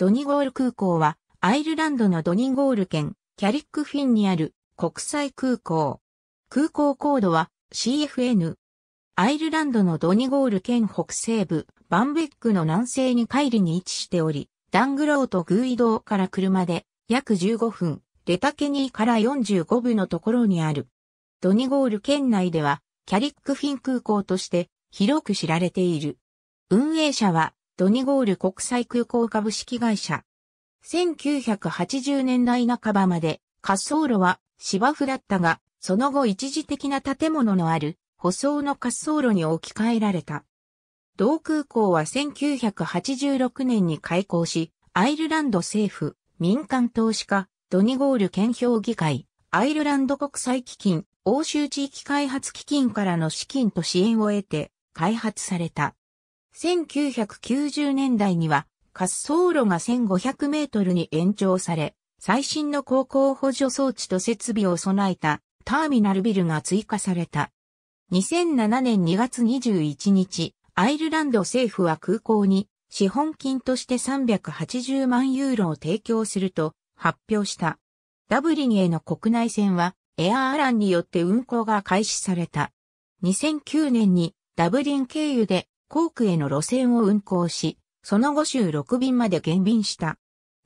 ドニゴール空港は、アイルランドのドニゴール県、キャリックフィンにある国際空港。空港コードは CFN。アイルランドのドニゴール県北西部、バンベックの南西に帰りに位置しており、ダングローとグーイドから車で約15分、レタケニーから45分のところにある。ドニゴール県内では、キャリックフィン空港として広く知られている。運営者はドニゴール国際空港株式会社。1980年代半ばまで滑走路は芝生だったが、その後一時的な建物のある舗装の滑走路に置き換えられた。同空港は1986年に開港し、アイルランド政府、民間投資家、ドニゴール県評議会、アイルランド国際基金、欧州地域開発基金からの資金と支援を得て開発された。1990年代には滑走路が1500メートルに延長され、最新の航行補助装置と設備を備えたターミナルビルが追加された。2007年2月21日、アイルランド政府は空港に資本金として380万ユーロを提供すると発表した。ダブリンへの国内線はエアーランによって運航が開始された。2009年にダブリン経由で航空への路線を運行し、その後週6便まで減便した。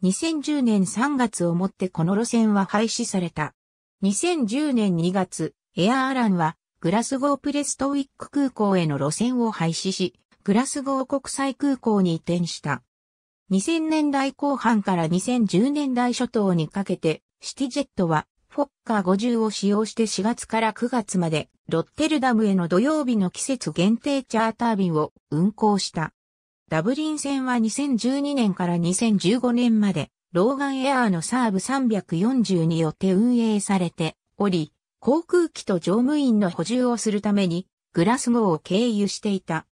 2010年3月をもってこの路線は廃止された。2010年2月、エアアランはグラスゴープレストウィック空港への路線を廃止し、グラスゴー国際空港に移転した。2000年代後半から2010年代初頭にかけて、シティジェットはフォッカー50を使用して4月から9月まで、ロッテルダムへの土曜日の季節限定チャーター便を運行した。ダブリン線は2012年から2015年まで、ローガンエアーのサーブ340によって運営されており、航空機と乗務員の補充をするために、グラスゴーを経由していた。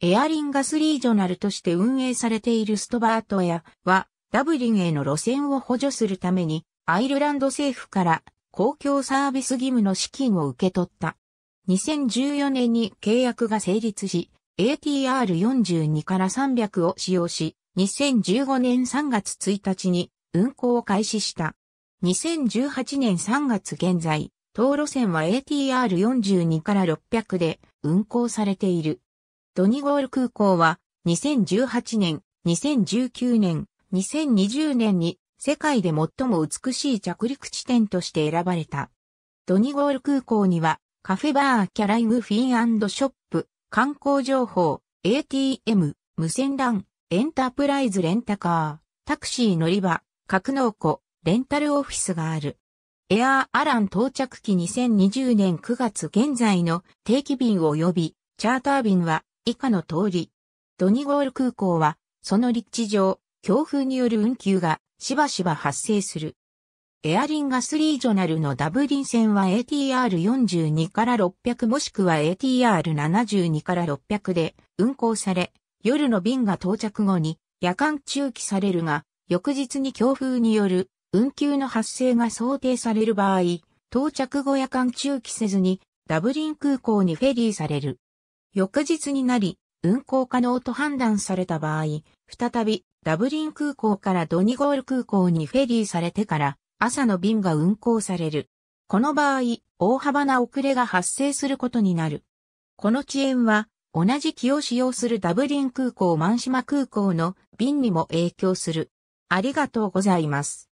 エアリンガスリージョナルとして運営されているストバートやは、ダブリンへの路線を補助するために、アイルランド政府から公共サービス義務の資金を受け取った。2014年に契約が成立し、ATR42 から300を使用し、2015年3月1日に運行を開始した。2018年3月現在、当路線は ATR42 から600で運行されている。ドニゴール空港は2018年、2019年、2020年に世界で最も美しい着陸地点として選ばれた。ドニゴール空港には、カフェバー、キャライムフィンショップ、観光情報、ATM、無線 LAN、エンタープライズレンタカー、タクシー乗り場、格納庫、レンタルオフィスがある。エアーアラン到着期2020年9月現在の定期便及びチャーター便は以下の通り。ドニゴール空港はその立地上、強風による運休がしばしば発生する。エアリンガスリージョナルのダブリン線は ATR42 から600もしくは ATR72 から600で運行され、夜の便が到着後に夜間中期されるが、翌日に強風による運休の発生が想定される場合、到着後夜間中期せずにダブリン空港にフェリーされる。翌日になり、運行可能と判断された場合、再びダブリン空港からドニゴール空港にフェリーされてから朝の便が運航される。この場合、大幅な遅れが発生することになる。この遅延は、同じ機を使用するダブリン空港万島空港の便にも影響する。ありがとうございます。